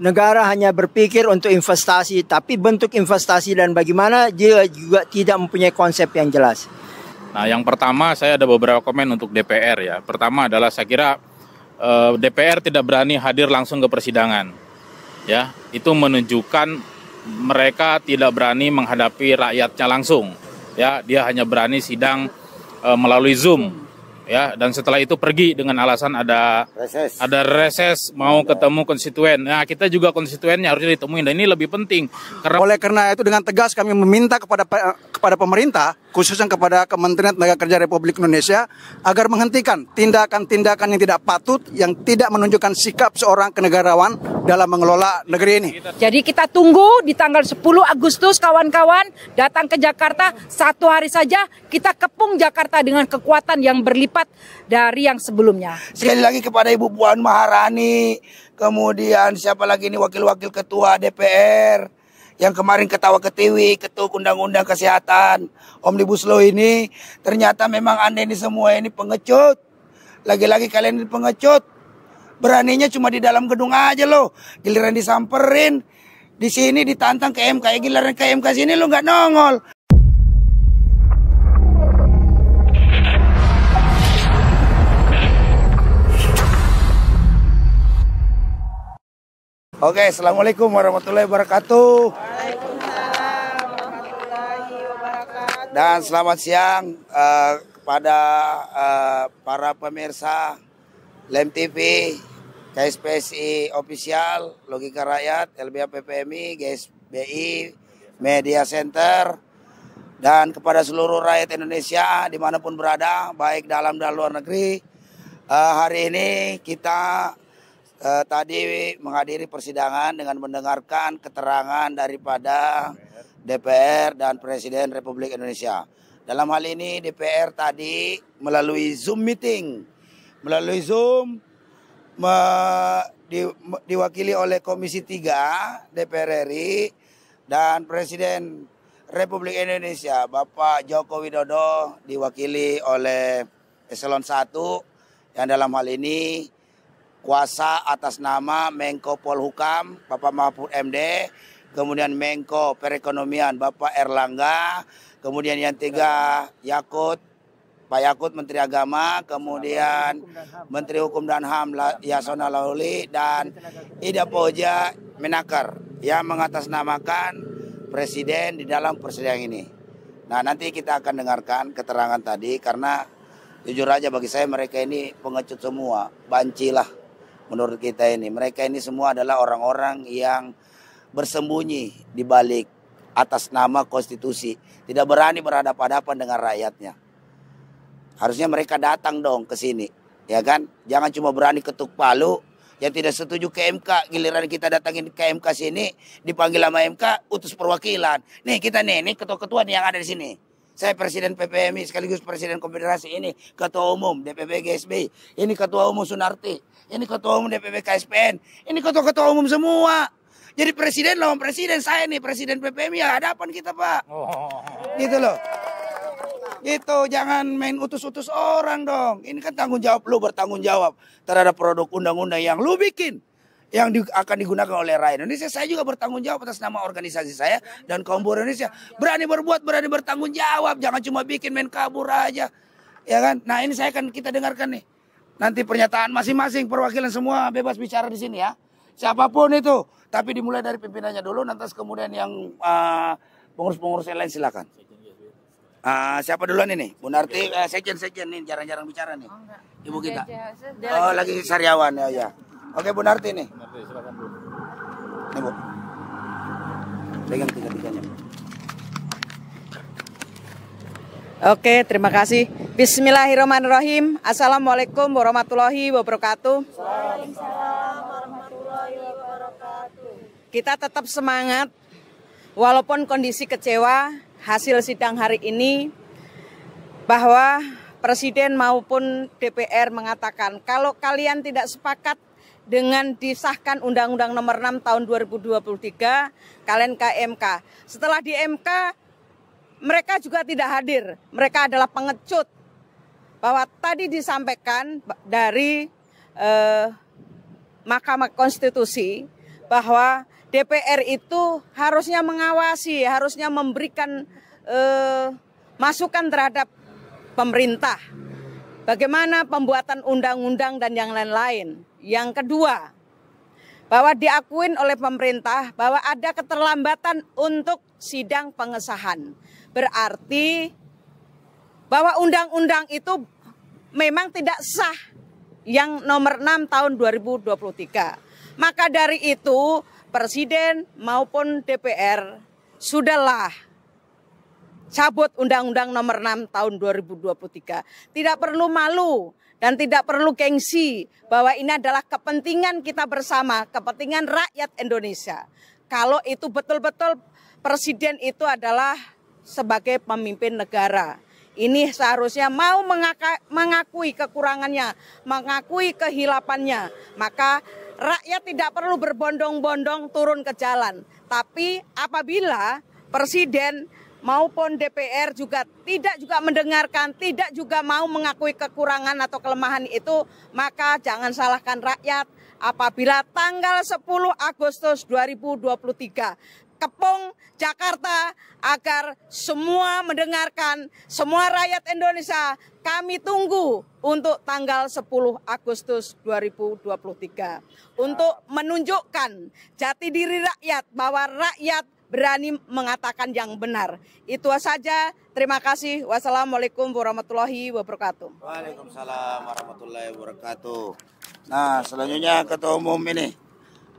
negara hanya berpikir untuk investasi, tapi bentuk investasi dan bagaimana dia juga tidak mempunyai konsep yang jelas. Nah, yang pertama saya ada beberapa komen untuk DPR ya. Pertama adalah saya kira eh, DPR tidak berani hadir langsung ke persidangan. Ya, itu menunjukkan mereka tidak berani menghadapi rakyatnya langsung. Ya, dia hanya berani sidang eh, melalui Zoom ya dan setelah itu pergi dengan alasan ada reses. ada reses mau ya. ketemu konstituen. Nah, kita juga konstituennya harus ditemuin dan ini lebih penting. Karena Oleh karena itu dengan tegas kami meminta kepada kepada pemerintah khususnya kepada Kementerian Tenaga Kerja Republik Indonesia agar menghentikan tindakan-tindakan yang tidak patut yang tidak menunjukkan sikap seorang kenegarawan dalam mengelola negeri ini. Jadi kita tunggu di tanggal 10 Agustus kawan-kawan datang ke Jakarta satu hari saja kita kepung Jakarta dengan kekuatan yang berlipat dari yang sebelumnya. Sekali lagi kepada Ibu Puan Maharani, kemudian siapa lagi ini wakil-wakil ketua DPR yang kemarin ketawa ketiwi, ketuk undang-undang kesehatan, omnibus law ini, ternyata memang Anda ini semua ini pengecut. Lagi-lagi kalian ini pengecut. Beraninya cuma di dalam gedung aja loh. Giliran disamperin, di sini ditantang ke MK, eh, giliran ke MK sini lu nggak nongol. Oke, assalamualaikum warahmatullahi wabarakatuh. warahmatullahi wabarakatuh. Dan selamat siang uh, kepada uh, para pemirsa Lem TV, KSPSI Official, Logika Rakyat, LBH PPMI, GSBI, Media Center, dan kepada seluruh rakyat Indonesia dimanapun berada, baik dalam dan luar negeri. Uh, hari ini kita eh, tadi menghadiri persidangan dengan mendengarkan keterangan daripada DPR dan Presiden Republik Indonesia. Dalam hal ini DPR tadi melalui Zoom meeting, melalui Zoom me, di, diwakili oleh Komisi 3 DPR RI dan Presiden Republik Indonesia Bapak Joko Widodo diwakili oleh eselon 1 yang dalam hal ini kuasa atas nama Menko Polhukam Bapak Mahfud MD, kemudian Menko Perekonomian Bapak Erlangga, kemudian yang tiga Yakut Pak Yakut Menteri Agama, kemudian Menteri Hukum dan HAM Yasona Lauli dan Ida Poja Menakar yang mengatasnamakan Presiden di dalam persidangan ini. Nah nanti kita akan dengarkan keterangan tadi karena jujur aja bagi saya mereka ini pengecut semua, bancilah menurut kita ini. Mereka ini semua adalah orang-orang yang bersembunyi di balik atas nama konstitusi, tidak berani berhadapan-hadapan dengan rakyatnya. Harusnya mereka datang dong ke sini, ya kan? Jangan cuma berani ketuk palu yang tidak setuju ke MK, giliran kita datangin ke MK sini, dipanggil sama MK, utus perwakilan. Nih kita nih, ini ketua-ketua yang ada di sini. Saya presiden PPMI sekaligus presiden konfederasi ini ketua umum DPP GSB, ini ketua umum Sunarti, ini ketua umum DPP KSPN, ini ketua-ketua umum semua. Jadi presiden lawan presiden saya nih presiden PPMI ya hadapan kita pak. Oh. Gitu loh. Gitu, jangan main utus-utus orang dong. Ini kan tanggung jawab lu bertanggung jawab terhadap produk undang-undang yang lu bikin yang di, akan digunakan oleh rakyat Indonesia. Saya juga bertanggung jawab atas nama organisasi saya dan kaum buruh Indonesia. Berani berbuat, berani bertanggung jawab, jangan cuma bikin main kabur aja. Ya kan? Nah, ini saya akan kita dengarkan nih. Nanti pernyataan masing-masing perwakilan semua bebas bicara di sini ya. Siapapun itu, tapi dimulai dari pimpinannya dulu nanti kemudian yang ah, pengurus-pengurus yang lain silakan. Uh, siapa duluan ini? Bu Narti, uh, eh, sekjen sekjen ini jarang-jarang bicara nih. Oh, Ibu kita. Oh, lagi sariawan ya ya. Oke Bu Narti nih. Narti silakan Bu. Nih Bu. Pegang tiga-tiganya. Oke, terima kasih. Bismillahirrahmanirrahim. Assalamualaikum warahmatullahi wabarakatuh. Waalaikumsalam warahmatullahi wabarakatuh. Kita tetap semangat walaupun kondisi kecewa hasil sidang hari ini bahwa Presiden maupun DPR mengatakan kalau kalian tidak sepakat dengan disahkan Undang-Undang Nomor 6 Tahun 2023 kalian KMK. Setelah di MK mereka juga tidak hadir. Mereka adalah pengecut bahwa tadi disampaikan dari eh, Mahkamah Konstitusi bahwa DPR itu harusnya mengawasi, harusnya memberikan eh, masukan terhadap pemerintah. Bagaimana pembuatan undang-undang dan yang lain-lain. Yang kedua, bahwa diakuin oleh pemerintah bahwa ada keterlambatan untuk sidang pengesahan. Berarti bahwa undang-undang itu memang tidak sah yang nomor 6 tahun 2023. Maka dari itu Presiden maupun DPR sudahlah cabut undang-undang nomor 6 tahun 2023. Tidak perlu malu dan tidak perlu gengsi bahwa ini adalah kepentingan kita bersama, kepentingan rakyat Indonesia. Kalau itu betul-betul presiden itu adalah sebagai pemimpin negara. Ini seharusnya mau mengakui kekurangannya, mengakui kehilapannya, maka rakyat tidak perlu berbondong-bondong turun ke jalan. Tapi apabila presiden maupun DPR juga tidak juga mendengarkan, tidak juga mau mengakui kekurangan atau kelemahan itu, maka jangan salahkan rakyat apabila tanggal 10 Agustus 2023 Kepung, Jakarta, agar semua mendengarkan, semua rakyat Indonesia, kami tunggu untuk tanggal 10 Agustus 2023. Untuk menunjukkan jati diri rakyat bahwa rakyat berani mengatakan yang benar. Itu saja. Terima kasih. Wassalamualaikum warahmatullahi wabarakatuh. Waalaikumsalam warahmatullahi wabarakatuh. Nah, selanjutnya ketua umum ini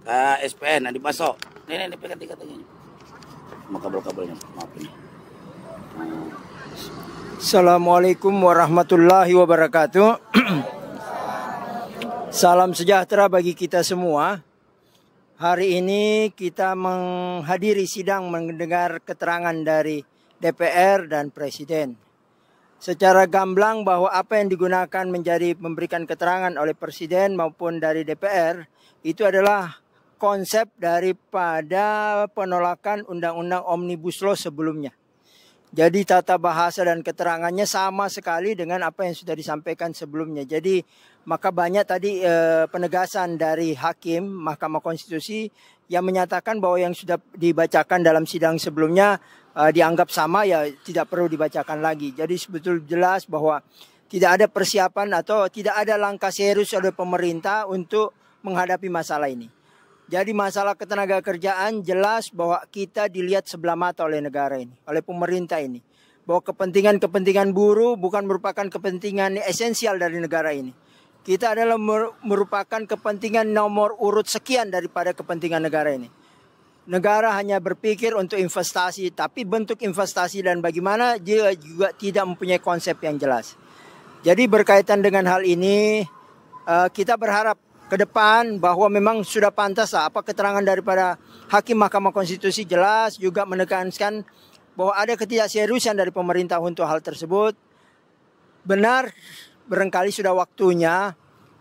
Kak SPN Andi Baso. Ini ini nih, tiga tangannya. Sama kabel-kabelnya, maaf ini. Assalamualaikum warahmatullahi wabarakatuh. Salam sejahtera bagi kita semua. Hari ini kita menghadiri sidang mendengar keterangan dari DPR dan Presiden. Secara gamblang bahwa apa yang digunakan menjadi memberikan keterangan oleh Presiden maupun dari DPR itu adalah konsep daripada penolakan Undang-Undang Omnibus Law sebelumnya. Jadi tata bahasa dan keterangannya sama sekali dengan apa yang sudah disampaikan sebelumnya. Jadi maka banyak tadi e, penegasan dari hakim Mahkamah Konstitusi yang menyatakan bahwa yang sudah dibacakan dalam sidang sebelumnya e, dianggap sama ya tidak perlu dibacakan lagi. Jadi sebetulnya jelas bahwa tidak ada persiapan atau tidak ada langkah serius oleh pemerintah untuk menghadapi masalah ini. Jadi masalah ketenaga kerjaan jelas bahwa kita dilihat sebelah mata oleh negara ini, oleh pemerintah ini. Bahwa kepentingan-kepentingan buruh bukan merupakan kepentingan esensial dari negara ini. Kita adalah merupakan kepentingan nomor urut sekian daripada kepentingan negara ini. Negara hanya berpikir untuk investasi, tapi bentuk investasi dan bagaimana dia juga tidak mempunyai konsep yang jelas. Jadi berkaitan dengan hal ini, eh, kita berharap ke depan bahwa memang sudah pantas lah, apa keterangan daripada Hakim Mahkamah Konstitusi jelas juga menekankan bahwa ada ketidakseriusan dari pemerintah untuk hal tersebut. Benar, berengkali sudah waktunya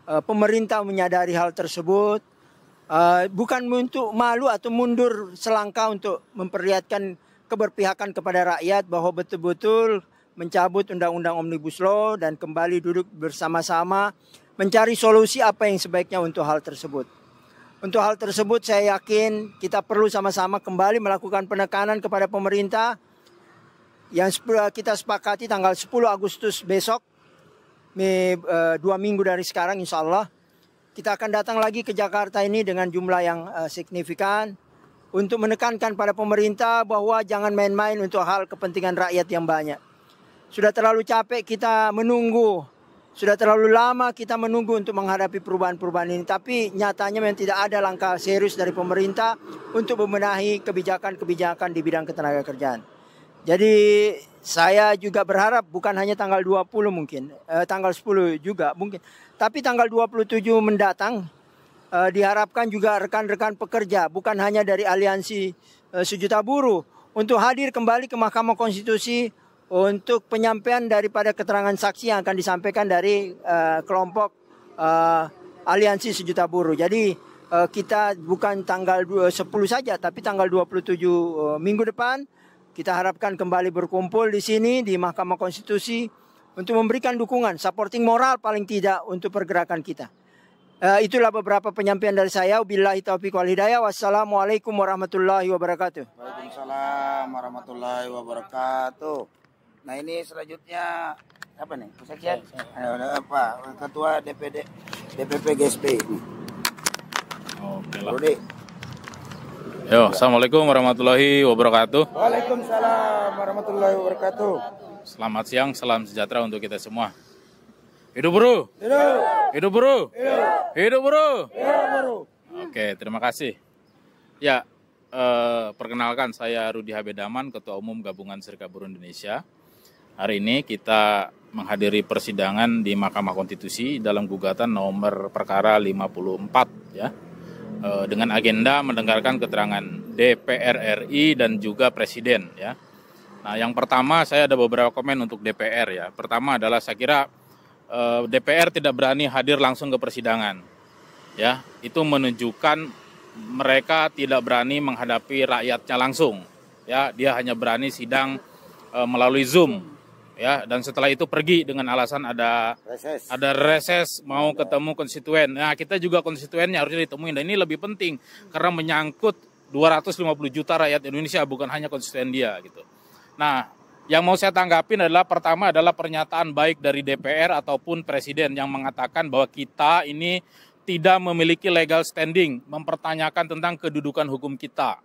eh, pemerintah menyadari hal tersebut. Eh, bukan untuk malu atau mundur selangkah untuk memperlihatkan keberpihakan kepada rakyat bahwa betul-betul mencabut Undang-Undang Omnibus Law dan kembali duduk bersama-sama mencari solusi apa yang sebaiknya untuk hal tersebut. Untuk hal tersebut saya yakin kita perlu sama-sama kembali melakukan penekanan kepada pemerintah yang eh, kita sepakati tanggal 10 Agustus besok, eh, dua minggu dari sekarang insya Allah, kita akan datang lagi ke Jakarta ini dengan jumlah yang eh, signifikan untuk menekankan pada pemerintah bahwa jangan main-main untuk hal kepentingan rakyat yang banyak. Sudah terlalu capek kita menunggu sudah terlalu lama kita menunggu untuk menghadapi perubahan-perubahan ini, tapi nyatanya memang tidak ada langkah serius dari pemerintah untuk membenahi kebijakan-kebijakan di bidang ketenaga kerjaan. Jadi saya juga berharap bukan hanya tanggal 20 mungkin, eh, tanggal 10 juga mungkin, tapi tanggal 27 mendatang eh, diharapkan juga rekan-rekan pekerja bukan hanya dari aliansi eh, sejuta buruh untuk hadir kembali ke Mahkamah Konstitusi untuk penyampaian daripada keterangan saksi yang akan disampaikan dari uh, kelompok uh, aliansi sejuta buruh. Jadi uh, kita bukan tanggal 10 saja tapi tanggal 27 uh, minggu depan kita harapkan kembali berkumpul di sini di Mahkamah Konstitusi untuk memberikan dukungan, supporting moral paling tidak untuk pergerakan kita. Uh, itulah beberapa penyampaian dari saya. Wabillahi taufiq wal hidayah. Wassalamualaikum warahmatullahi wabarakatuh. Waalaikumsalam warahmatullahi wabarakatuh. Nah ini selanjutnya apa nih? Sekjen? apa? Ketua DPD DPP GSP ini. Oke lah. Rudi. Yo, assalamualaikum warahmatullahi wabarakatuh. Waalaikumsalam warahmatullahi wabarakatuh. Selamat siang, salam sejahtera untuk kita semua. Hidup bro. Hidup. Hidup bro. Hidup. Hidup bro. Hidup bro. Oke, terima kasih. Ya, eh, perkenalkan saya Rudi Habedaman, Ketua Umum Gabungan Serikat Buruh Indonesia. Hari ini kita menghadiri persidangan di Mahkamah Konstitusi dalam gugatan nomor perkara 54 ya e, dengan agenda mendengarkan keterangan DPR RI dan juga presiden ya. Nah, yang pertama saya ada beberapa komen untuk DPR ya. Pertama adalah saya kira e, DPR tidak berani hadir langsung ke persidangan. Ya, itu menunjukkan mereka tidak berani menghadapi rakyatnya langsung. Ya, dia hanya berani sidang e, melalui Zoom ya dan setelah itu pergi dengan alasan ada reses. ada reses mau ya. ketemu konstituen. Nah, kita juga konstituennya harus ditemuin dan ini lebih penting karena menyangkut 250 juta rakyat Indonesia bukan hanya konstituen dia gitu. Nah, yang mau saya tanggapin adalah pertama adalah pernyataan baik dari DPR ataupun presiden yang mengatakan bahwa kita ini tidak memiliki legal standing mempertanyakan tentang kedudukan hukum kita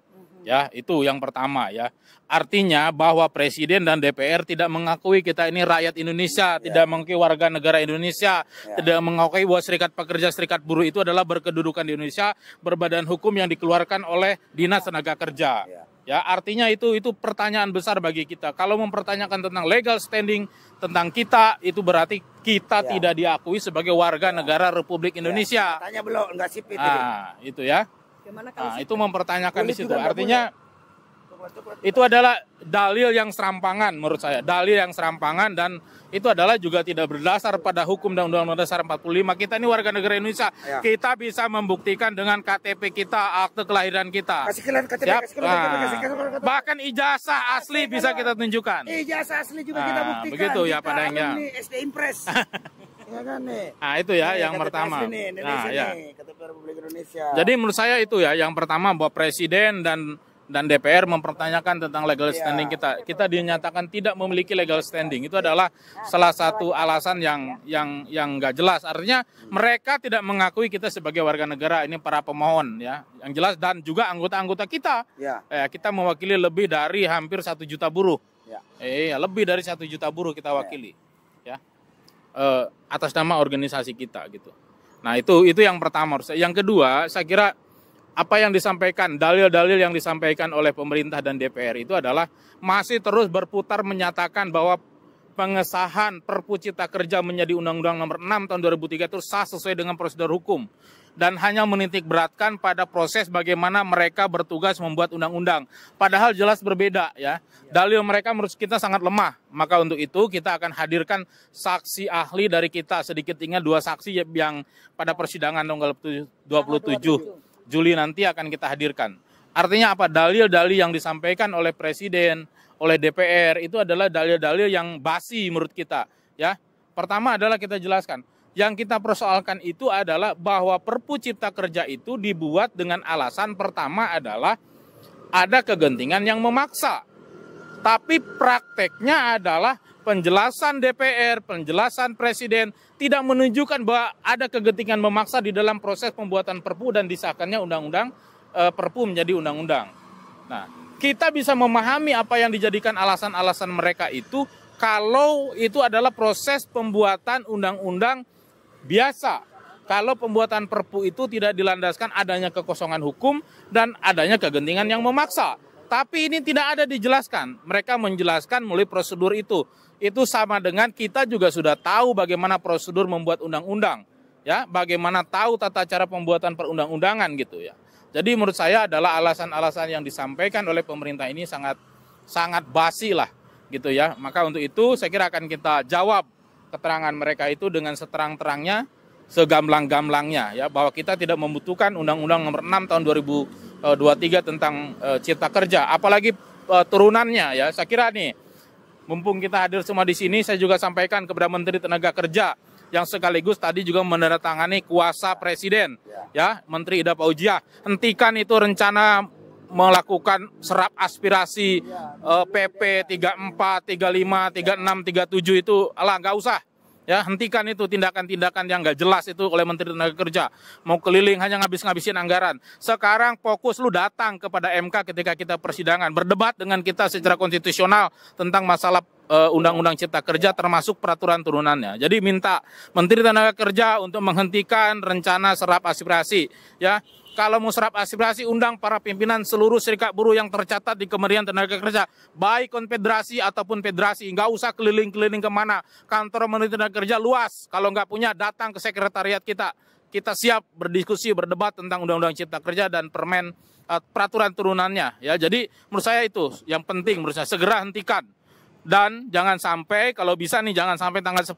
Ya, itu yang pertama ya. Artinya bahwa presiden dan DPR tidak mengakui kita ini rakyat Indonesia, ya. tidak mengakui warga negara Indonesia, ya. tidak mengakui bahwa serikat pekerja serikat buruh itu adalah berkedudukan di Indonesia, berbadan hukum yang dikeluarkan oleh Dinas Tenaga Kerja. ya. Ya, artinya itu itu pertanyaan besar bagi kita. Kalau mempertanyakan tentang legal standing tentang kita itu berarti kita ya. tidak diakui sebagai warga ya. negara Republik ya. Indonesia. Ya. Tanya belum enggak sipit nah, itu ya. Gimana kalau ah, itu mempertanyakan di situ. Artinya itu adalah dalil yang serampangan menurut saya. Dalil yang serampangan dan itu adalah juga tidak berdasar pada hukum dan Undang-Undang Dasar 45. Kita ini warga negara Indonesia. Ya. Kita bisa membuktikan dengan KTP kita, akte kelahiran kita. Kasih KTP, kasih nah. Bahkan ijazah asli bisa kita tunjukkan. Ijazah asli juga nah, kita ah, buktikan. Begitu ya padanya. Ini SD Impress. Ya kan nih. Nah, itu ya nih, yang KTP pertama. Ini, Indonesia nah, ya. KTP Republik Indonesia. Jadi menurut saya itu ya yang pertama bahwa presiden dan dan DPR mempertanyakan tentang legal iya. standing kita. Kita dinyatakan tidak memiliki legal standing. Itu adalah nah, salah satu alasan yang iya. yang yang nggak jelas. Artinya hmm. mereka tidak mengakui kita sebagai warga negara. Ini para pemohon ya, yang jelas dan juga anggota-anggota kita. Ya. Eh, kita mewakili lebih dari hampir satu juta buruh. Ya. Eh, iya, lebih dari satu juta buruh kita wakili uh, atas nama organisasi kita gitu. Nah, itu itu yang pertama. Yang kedua, saya kira apa yang disampaikan, dalil-dalil yang disampaikan oleh pemerintah dan DPR itu adalah masih terus berputar menyatakan bahwa pengesahan Perpu Cipta Kerja menjadi Undang-Undang Nomor 6 tahun 2003 itu sah sesuai dengan prosedur hukum dan hanya menitik beratkan pada proses bagaimana mereka bertugas membuat undang-undang. Padahal jelas berbeda ya. Dalil mereka menurut kita sangat lemah. Maka untuk itu kita akan hadirkan saksi ahli dari kita sedikit sedikitnya dua saksi yang pada persidangan tanggal 27 Juli nanti akan kita hadirkan. Artinya apa? Dalil-dalil yang disampaikan oleh presiden, oleh DPR itu adalah dalil-dalil yang basi menurut kita, ya. Pertama adalah kita jelaskan yang kita persoalkan itu adalah bahwa Perpu Cipta Kerja itu dibuat dengan alasan pertama adalah ada kegentingan yang memaksa. Tapi prakteknya adalah penjelasan DPR, penjelasan Presiden tidak menunjukkan bahwa ada kegentingan memaksa di dalam proses pembuatan Perpu dan disahkannya undang-undang e, Perpu menjadi undang-undang. Nah, kita bisa memahami apa yang dijadikan alasan-alasan mereka itu kalau itu adalah proses pembuatan undang-undang biasa kalau pembuatan perpu itu tidak dilandaskan adanya kekosongan hukum dan adanya kegentingan yang memaksa. Tapi ini tidak ada dijelaskan. Mereka menjelaskan mulai prosedur itu. Itu sama dengan kita juga sudah tahu bagaimana prosedur membuat undang-undang, ya, bagaimana tahu tata cara pembuatan perundang-undangan gitu ya. Jadi menurut saya adalah alasan-alasan yang disampaikan oleh pemerintah ini sangat sangat basi lah gitu ya. Maka untuk itu saya kira akan kita jawab keterangan mereka itu dengan seterang-terangnya, segamblang-gamblangnya ya bahwa kita tidak membutuhkan Undang-Undang Nomor 6 tahun 2023 eh, tentang uh, Cipta Kerja, apalagi uh, turunannya ya. Saya kira nih mumpung kita hadir semua di sini, saya juga sampaikan kepada Menteri Tenaga Kerja yang sekaligus tadi juga menandatangani kuasa presiden ya, ya Menteri Ida Paujiah hentikan itu rencana melakukan serap aspirasi ya, uh, PP 34, 35, 36, 37 itu alah nggak usah. Ya, hentikan itu tindakan-tindakan yang nggak jelas itu oleh Menteri Tenaga Kerja. Mau keliling hanya ngabis-ngabisin anggaran. Sekarang fokus lu datang kepada MK ketika kita persidangan, berdebat dengan kita secara konstitusional tentang masalah eh, Undang-Undang Cipta Kerja termasuk peraturan turunannya. Jadi minta Menteri Tenaga Kerja untuk menghentikan rencana serap aspirasi ya kalau serap aspirasi undang para pimpinan seluruh serikat buruh yang tercatat di Kementerian Tenaga Kerja, baik konfederasi ataupun federasi, nggak usah keliling-keliling kemana. Kantor Kementerian Tenaga Kerja luas, kalau nggak punya datang ke sekretariat kita. Kita siap berdiskusi, berdebat tentang Undang-Undang Cipta Kerja dan Permen eh, peraturan turunannya. Ya, jadi menurut saya itu yang penting menurut saya segera hentikan dan jangan sampai kalau bisa nih jangan sampai tanggal 10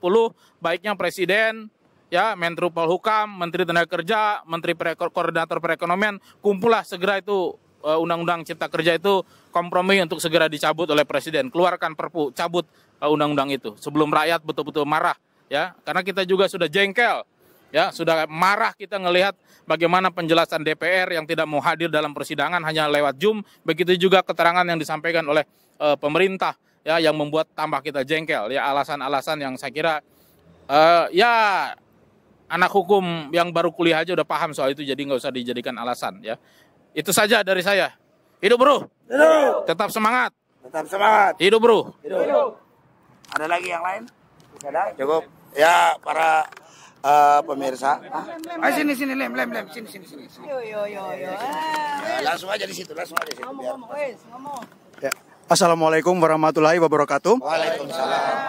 baiknya presiden ya Menteri Polhukam, Menteri Tenaga Kerja, Menteri Pereko Koordinator Perekonomian, kumpullah segera itu eh, Undang-Undang Cipta Kerja itu kompromi untuk segera dicabut oleh Presiden, keluarkan Perpu, cabut eh, Undang-Undang itu sebelum rakyat betul-betul marah, ya, karena kita juga sudah jengkel, ya, sudah marah kita melihat bagaimana penjelasan DPR yang tidak mau hadir dalam persidangan hanya lewat Zoom, begitu juga keterangan yang disampaikan oleh uh, pemerintah, ya, yang membuat tambah kita jengkel, ya, alasan-alasan yang saya kira, uh, ya anak hukum yang baru kuliah aja udah paham soal itu jadi nggak usah dijadikan alasan ya. Itu saja dari saya. Hidup bro. Hidup. Tetap semangat. Tetap semangat. Hidup bro. Hidup. Hidup. Ada lagi yang lain? Ada? Cukup. Ya para uh, pemirsa. Ah, sini sini lem lem lem sini sini sini. Yo yo yo yo. Eh, langsung aja di situ, langsung aja di situ. Ngomong, ngomong, ya. Assalamualaikum warahmatullahi wabarakatuh. Waalaikumsalam.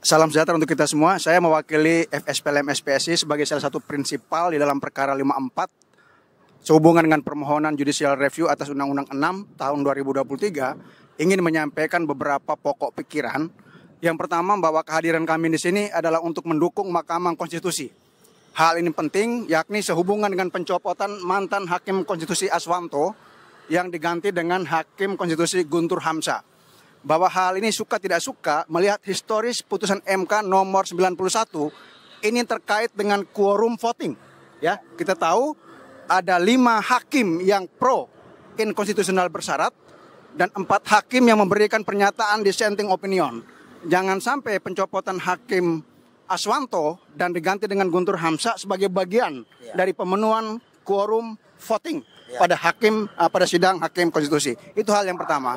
Salam sejahtera untuk kita semua. Saya mewakili FSPLM SPSI sebagai salah satu prinsipal di dalam perkara 54 sehubungan dengan permohonan judicial review atas Undang-Undang 6 tahun 2023 ingin menyampaikan beberapa pokok pikiran. Yang pertama bahwa kehadiran kami di sini adalah untuk mendukung Mahkamah Konstitusi. Hal ini penting yakni sehubungan dengan pencopotan mantan Hakim Konstitusi Aswanto yang diganti dengan Hakim Konstitusi Guntur Hamzah bahwa hal ini suka tidak suka melihat historis putusan MK nomor 91 ini terkait dengan quorum voting. Ya, kita tahu ada lima hakim yang pro inkonstitusional bersyarat dan empat hakim yang memberikan pernyataan dissenting opinion. Jangan sampai pencopotan hakim Aswanto dan diganti dengan Guntur Hamsa sebagai bagian ya. dari pemenuhan quorum voting ya. pada hakim eh, pada sidang hakim konstitusi. Itu hal yang pertama.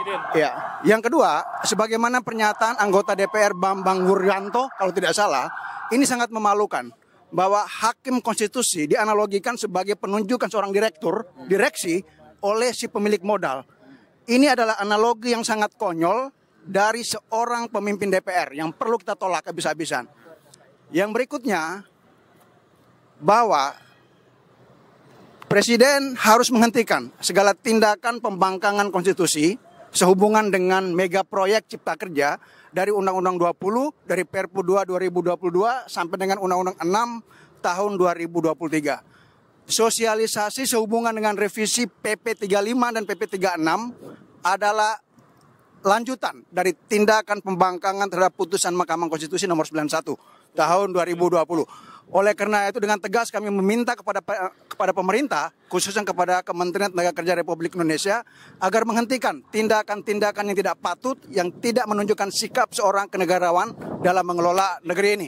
Presiden. Ya. Yang kedua, sebagaimana pernyataan anggota DPR Bambang Wuryanto kalau tidak salah, ini sangat memalukan bahwa hakim konstitusi dianalogikan sebagai penunjukan seorang direktur, direksi oleh si pemilik modal. Ini adalah analogi yang sangat konyol dari seorang pemimpin DPR yang perlu kita tolak habis-habisan. Yang berikutnya bahwa Presiden harus menghentikan segala tindakan pembangkangan konstitusi sehubungan dengan mega proyek Cipta Kerja dari Undang-Undang 20 dari Perpu 2 2022 sampai dengan Undang-Undang 6 tahun 2023. Sosialisasi sehubungan dengan revisi PP 35 dan PP 36 adalah lanjutan dari tindakan pembangkangan terhadap putusan Mahkamah Konstitusi nomor 91 tahun 2020. Oleh karena itu dengan tegas kami meminta kepada kepada pemerintah, khususnya kepada Kementerian Tenaga Kerja Republik Indonesia, agar menghentikan tindakan-tindakan yang tidak patut, yang tidak menunjukkan sikap seorang kenegarawan dalam mengelola negeri ini.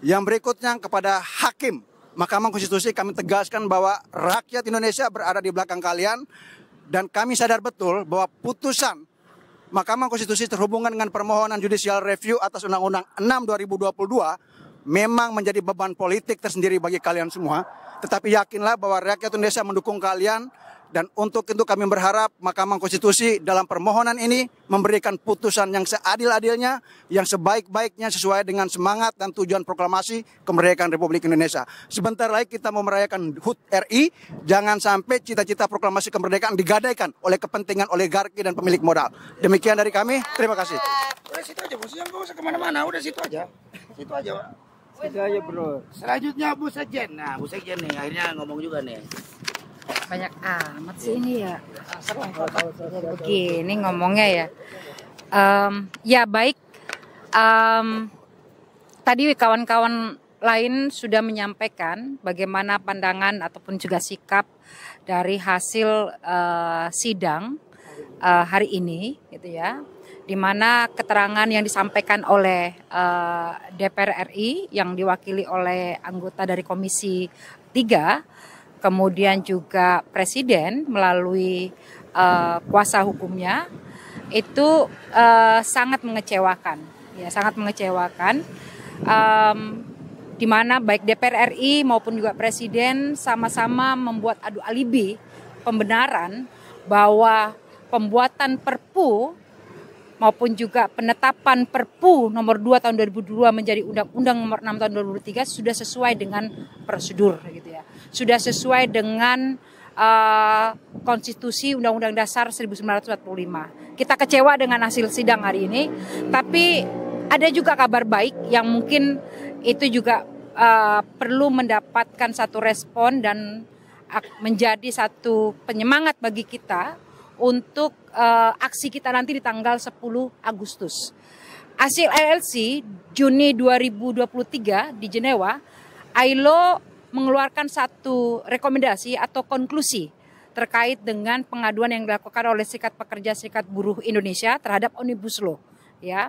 Yang berikutnya kepada hakim Mahkamah Konstitusi kami tegaskan bahwa rakyat Indonesia berada di belakang kalian dan kami sadar betul bahwa putusan Mahkamah Konstitusi terhubungan dengan permohonan judicial review atas Undang-Undang 6 2022 memang menjadi beban politik tersendiri bagi kalian semua. Tetapi yakinlah bahwa rakyat Indonesia mendukung kalian dan untuk itu kami berharap Mahkamah Konstitusi dalam permohonan ini memberikan putusan yang seadil-adilnya, yang sebaik-baiknya sesuai dengan semangat dan tujuan proklamasi kemerdekaan Republik Indonesia. Sebentar lagi kita mau merayakan HUT RI, jangan sampai cita-cita proklamasi kemerdekaan digadaikan oleh kepentingan oligarki dan pemilik modal. Demikian dari kami, terima kasih. Udah situ aja, bos. Jangan kemana-mana, udah situ aja. Situ aja, Pak. Itu aja bro. Selanjutnya Bu Sekjen. Nah, Bu Sekjen nih akhirnya ngomong juga nih. Banyak amat sih ini ya. begini ngomongnya ya. Um, ya baik. Um, tadi kawan-kawan lain sudah menyampaikan bagaimana pandangan ataupun juga sikap dari hasil uh, sidang uh, hari ini, gitu ya di mana keterangan yang disampaikan oleh uh, eh, DPR RI yang diwakili oleh anggota dari Komisi 3 kemudian juga presiden melalui uh, kuasa hukumnya itu uh, sangat mengecewakan ya sangat mengecewakan um, di mana baik DPR RI maupun juga presiden sama-sama membuat adu alibi pembenaran bahwa pembuatan Perpu maupun juga penetapan Perpu nomor 2 tahun 2002 menjadi Undang-Undang nomor 6 tahun 2003 sudah sesuai dengan prosedur gitu ya. Sudah sesuai dengan uh, konstitusi Undang-Undang Dasar 1945. Kita kecewa dengan hasil sidang hari ini, tapi ada juga kabar baik yang mungkin itu juga uh, perlu mendapatkan satu respon dan menjadi satu penyemangat bagi kita untuk uh, aksi kita nanti di tanggal 10 Agustus. Hasil ILC Juni 2023 di Jenewa, ILO mengeluarkan satu rekomendasi atau konklusi terkait dengan pengaduan yang dilakukan oleh Serikat Pekerja Serikat Buruh Indonesia terhadap Omnibus Law ya.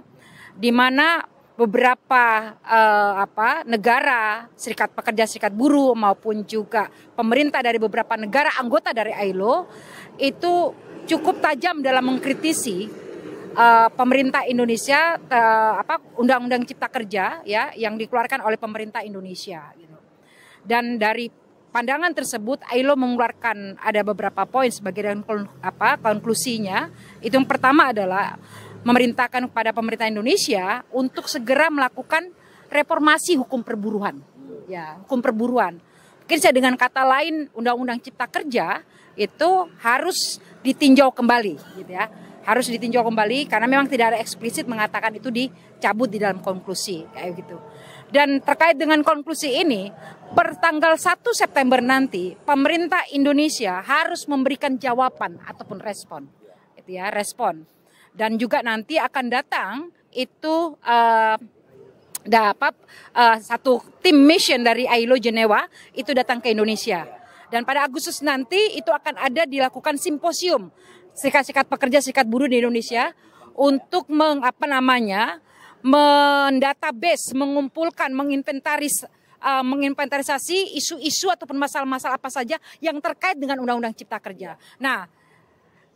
Di mana beberapa uh, apa negara serikat pekerja serikat buruh maupun juga pemerintah dari beberapa negara anggota dari ILO itu cukup tajam dalam mengkritisi uh, pemerintah Indonesia uh, undang-undang cipta kerja ya yang dikeluarkan oleh pemerintah Indonesia gitu. Dan dari pandangan tersebut ILO mengeluarkan ada beberapa poin sebagai dan apa konklusinya. Itu yang pertama adalah memerintahkan kepada pemerintah Indonesia untuk segera melakukan reformasi hukum perburuhan Ya, hukum perburuan. Mungkin saya dengan kata lain undang-undang cipta kerja itu harus ditinjau kembali gitu ya harus ditinjau kembali karena memang tidak ada eksplisit mengatakan itu dicabut di dalam konklusi kayak gitu. Dan terkait dengan konklusi ini, per tanggal 1 September nanti pemerintah Indonesia harus memberikan jawaban ataupun respon. gitu ya, respon. Dan juga nanti akan datang itu uh, eh, dapat uh, eh, satu tim mission dari ILO Jenewa itu datang ke Indonesia dan pada Agustus nanti itu akan ada dilakukan simposium serikat-serikat pekerja serikat buruh di Indonesia untuk mengapa namanya mendatabase, mengumpulkan, menginventaris uh, menginventarisasi isu-isu ataupun masalah-masalah apa saja yang terkait dengan Undang-Undang Cipta Kerja. Nah,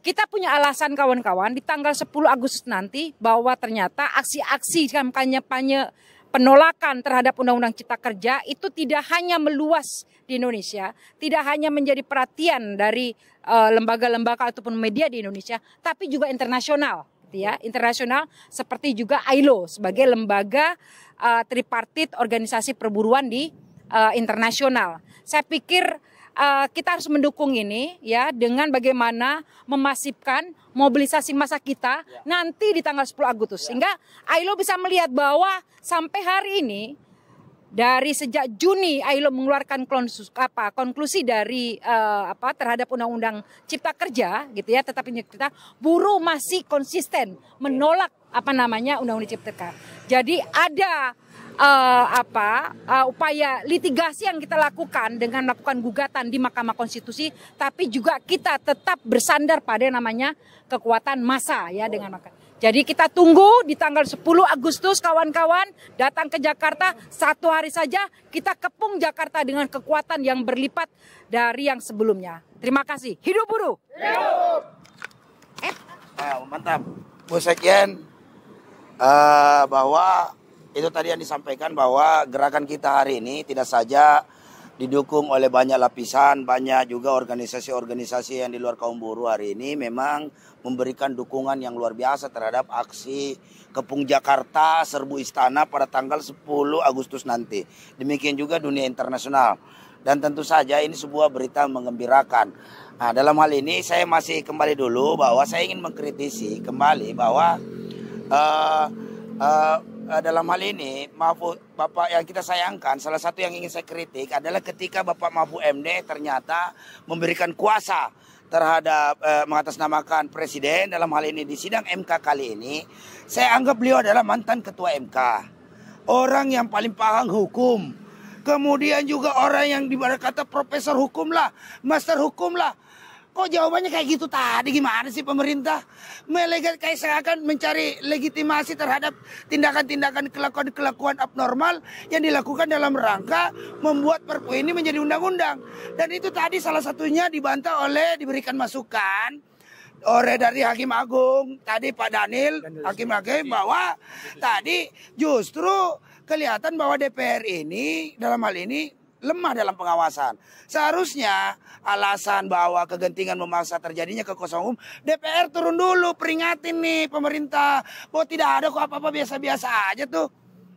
kita punya alasan kawan-kawan di tanggal 10 Agustus nanti bahwa ternyata aksi-aksi kampanye-kampanye -aksi penolakan terhadap Undang-Undang Cipta Kerja itu tidak hanya meluas di Indonesia, tidak hanya menjadi perhatian dari eh, lembaga-lembaga uh, ataupun media di Indonesia, tapi juga internasional, gitu ya, internasional seperti juga ILO sebagai lembaga uh, tripartit organisasi perburuan di uh, internasional. Saya pikir uh, kita harus mendukung ini ya dengan bagaimana memasifkan mobilisasi masa kita ya. nanti di tanggal 10 Agustus. Ya. Sehingga ILO bisa melihat bahwa sampai hari ini dari sejak Juni ILO mengeluarkan klonsus, apa, konklusi dari uh, apa terhadap undang-undang Cipta Kerja gitu ya, tetapi kita buruh masih konsisten menolak apa namanya undang-undang Cipta Kerja. Jadi ada uh, apa uh, upaya litigasi yang kita lakukan dengan melakukan gugatan di Mahkamah Konstitusi, tapi juga kita tetap bersandar pada namanya kekuatan massa ya dengan maka. Jadi kita tunggu di tanggal 10 Agustus kawan-kawan datang ke Jakarta satu hari saja kita kepung Jakarta dengan kekuatan yang berlipat dari yang sebelumnya. Terima kasih. Hidup buruh. Hidup. Eh. Nah, mantap. Bu Sekjen uh, bahwa itu tadi yang disampaikan bahwa gerakan kita hari ini tidak saja didukung oleh banyak lapisan, banyak juga organisasi-organisasi yang di luar kaum buruh hari ini memang memberikan dukungan yang luar biasa terhadap aksi Kepung Jakarta Serbu Istana pada tanggal 10 Agustus nanti. Demikian juga dunia internasional. Dan tentu saja ini sebuah berita mengembirakan. Nah, dalam hal ini saya masih kembali dulu bahwa saya ingin mengkritisi kembali bahwa uh, uh, Eh, dalam hal ini Mahfud Bapak yang kita sayangkan salah satu yang ingin saya kritik adalah ketika Bapak Mahfud MD ternyata memberikan kuasa terhadap eh, mengatasnamakan presiden dalam hal ini di sidang MK kali ini saya anggap beliau adalah mantan ketua MK orang yang paling paham hukum kemudian juga orang yang dibarat kata profesor hukum lah master hukum lah Kok jawabannya kayak gitu tadi? Gimana sih pemerintah? Melegat kayak seakan mencari legitimasi terhadap tindakan-tindakan kelakuan-kelakuan abnormal yang dilakukan dalam rangka membuat perpu ini menjadi undang-undang. Dan itu tadi salah satunya dibantah oleh diberikan masukan oleh dari Hakim Agung tadi Pak Daniel Hakim Agung bahwa tadi justru kelihatan bahwa DPR ini dalam hal ini lemah dalam pengawasan. Seharusnya alasan bahwa kegentingan memaksa terjadinya kekosongan umum, DPR turun dulu peringatin nih pemerintah bahwa tidak ada kok apa-apa biasa-biasa aja tuh.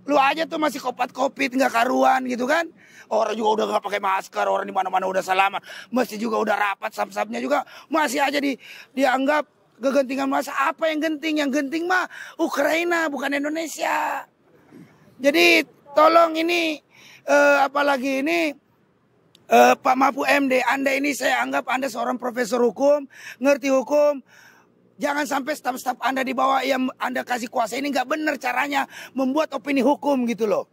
Lu aja tuh masih kopat kopit nggak karuan gitu kan? Orang juga udah nggak pakai masker, orang di mana-mana udah selamat masih juga udah rapat sab-sabnya juga masih aja di dianggap kegentingan masa apa yang genting? Yang genting mah Ukraina bukan Indonesia. Jadi tolong ini eh, apalagi ini eh, Pak Mahfud MD, Anda ini saya anggap Anda seorang profesor hukum, ngerti hukum. Jangan sampai staf-staf Anda di bawah yang Anda kasih kuasa ini nggak benar caranya membuat opini hukum gitu loh.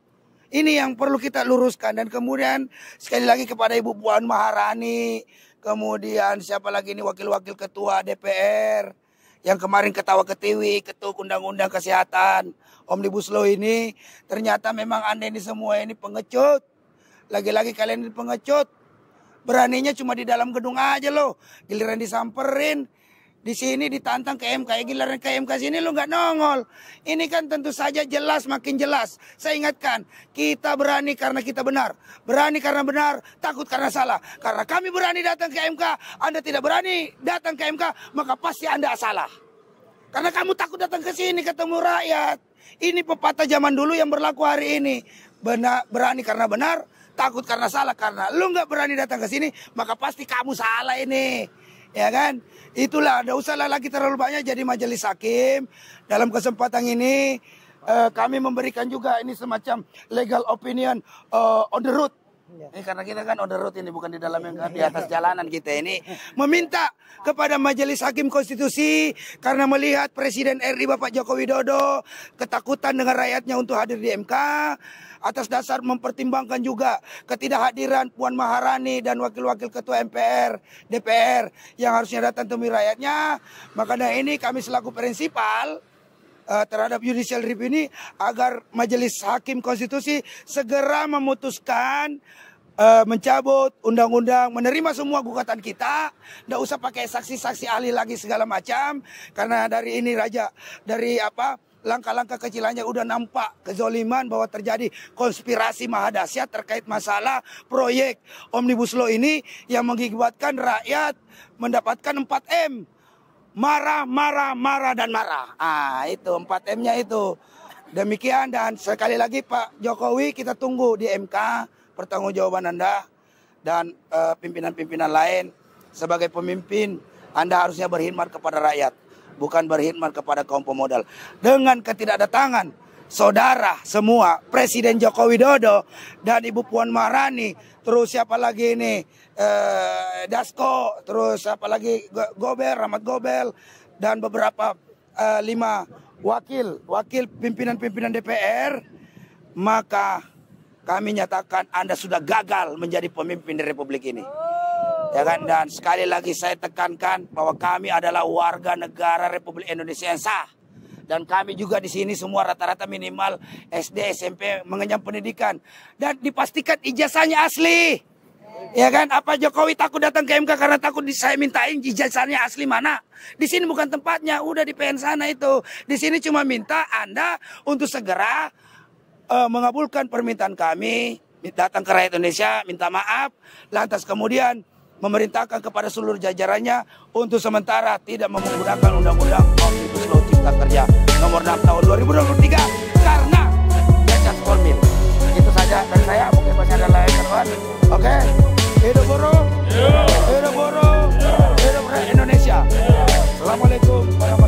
Ini yang perlu kita luruskan dan kemudian sekali lagi kepada Ibu Puan Maharani, kemudian siapa lagi ini wakil-wakil ketua DPR yang kemarin ketawa ketiwi ketuk undang-undang kesehatan Omnibus Law ini ternyata memang Anda ini semua ini pengecut. Lagi-lagi kalian ini pengecut. Beraninya cuma di dalam gedung aja loh. Giliran disamperin. Di sini ditantang ke MK, eh, giliran ke MK sini lu nggak nongol. Ini kan tentu saja jelas makin jelas. Saya ingatkan, kita berani karena kita benar. Berani karena benar, takut karena salah. Karena kami berani datang ke MK, Anda tidak berani datang ke MK, maka pasti Anda salah. Karena kamu takut datang ke sini ketemu rakyat. Ini pepatah zaman dulu yang berlaku hari ini. Benar, berani karena benar, takut karena salah. Karena lu nggak berani datang ke sini, maka pasti kamu salah ini. Ya kan? Itulah, ada usahlah lagi terlalu banyak jadi majelis hakim. Dalam kesempatan ini, eh, kami memberikan juga ini semacam legal opinion eh, on the road Ya. Eh, karena kita kan on the road ini bukan di dalam yang di atas jalanan kita ini meminta kepada Majelis Hakim Konstitusi karena melihat Presiden RI Bapak Joko Widodo ketakutan dengan rakyatnya untuk hadir di MK atas dasar mempertimbangkan juga ketidakhadiran Puan Maharani dan wakil-wakil ketua MPR DPR yang harusnya datang temui rakyatnya maka dari nah ini kami selaku prinsipal Eh, terhadap judicial review ini agar Majelis Hakim Konstitusi segera memutuskan uh, mencabut undang-undang, menerima semua gugatan kita, tidak usah pakai saksi-saksi ahli lagi segala macam, karena dari ini raja, dari apa langkah-langkah kecilannya udah nampak kezoliman bahwa terjadi konspirasi mahadasyat terkait masalah proyek Omnibus Law ini yang mengibatkan rakyat mendapatkan 4M marah, marah, marah, dan marah. Ah, itu 4M-nya itu. Demikian dan sekali lagi Pak Jokowi kita tunggu di MK pertanggungjawaban Anda dan eh, pimpinan-pimpinan uh, lain sebagai pemimpin Anda harusnya berkhidmat kepada rakyat, bukan berkhidmat kepada kaum pemodal. Dengan ketidakdatangan saudara semua Presiden Joko Widodo dan Ibu Puan Maharani terus siapa lagi ini eh, Dasko, terus siapa lagi Gobel, Rahmat Gobel dan beberapa eh, lima wakil wakil pimpinan-pimpinan DPR, maka kami nyatakan Anda sudah gagal menjadi pemimpin di Republik ini. Ya kan? Dan sekali lagi saya tekankan bahwa kami adalah warga negara Republik Indonesia yang sah dan kami juga di sini semua rata-rata minimal SD SMP mengenyam pendidikan dan dipastikan ijazahnya asli. Ya kan? Apa Jokowi takut datang ke MK karena takut saya mintain ijazahnya asli mana? Di sini bukan tempatnya, udah di PN sana itu. Di sini cuma minta Anda untuk segera uh, mengabulkan permintaan kami datang ke rakyat Indonesia minta maaf lantas kemudian memerintahkan kepada seluruh jajarannya untuk sementara tidak menggunakan undang-undang Cipta Kerja nomor 6 tahun 2023 karena cacat formil. Itu saja dan saya, mungkin masih ada lain kawan Oke, okay? hidup burung, hidup burung, hidup Indonesia. Assalamualaikum warahmatullahi